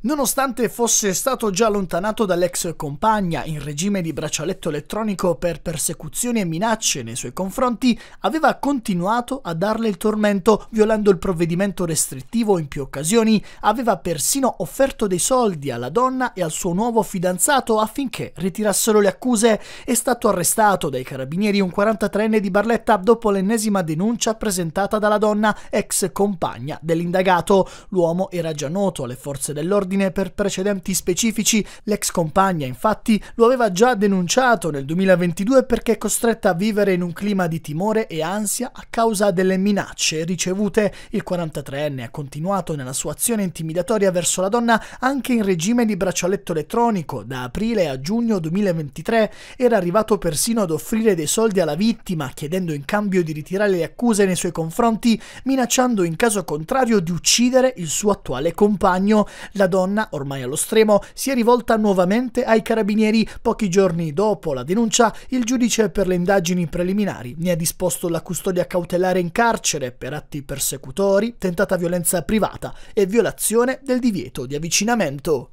Nonostante fosse stato già allontanato dall'ex compagna in regime di braccialetto elettronico per persecuzioni e minacce nei suoi confronti, aveva continuato a darle il tormento, violando il provvedimento restrittivo in più occasioni, aveva persino offerto dei soldi alla donna e al suo nuovo fidanzato affinché ritirassero le accuse. È stato arrestato dai carabinieri un 43enne di Barletta dopo l'ennesima denuncia presentata dalla donna, ex compagna dell'indagato. L'uomo era già noto alle forze dell'ordine ordine per precedenti specifici, l'ex compagna infatti lo aveva già denunciato nel 2022 perché è costretta a vivere in un clima di timore e ansia a causa delle minacce ricevute. Il 43enne ha continuato nella sua azione intimidatoria verso la donna anche in regime di braccialetto elettronico. Da aprile a giugno 2023 era arrivato persino ad offrire dei soldi alla vittima, chiedendo in cambio di ritirare le accuse nei suoi confronti, minacciando in caso contrario di uccidere il suo attuale compagno. La donna donna, ormai allo stremo, si è rivolta nuovamente ai carabinieri. Pochi giorni dopo la denuncia, il giudice per le indagini preliminari ne ha disposto la custodia cautelare in carcere per atti persecutori, tentata violenza privata e violazione del divieto di avvicinamento.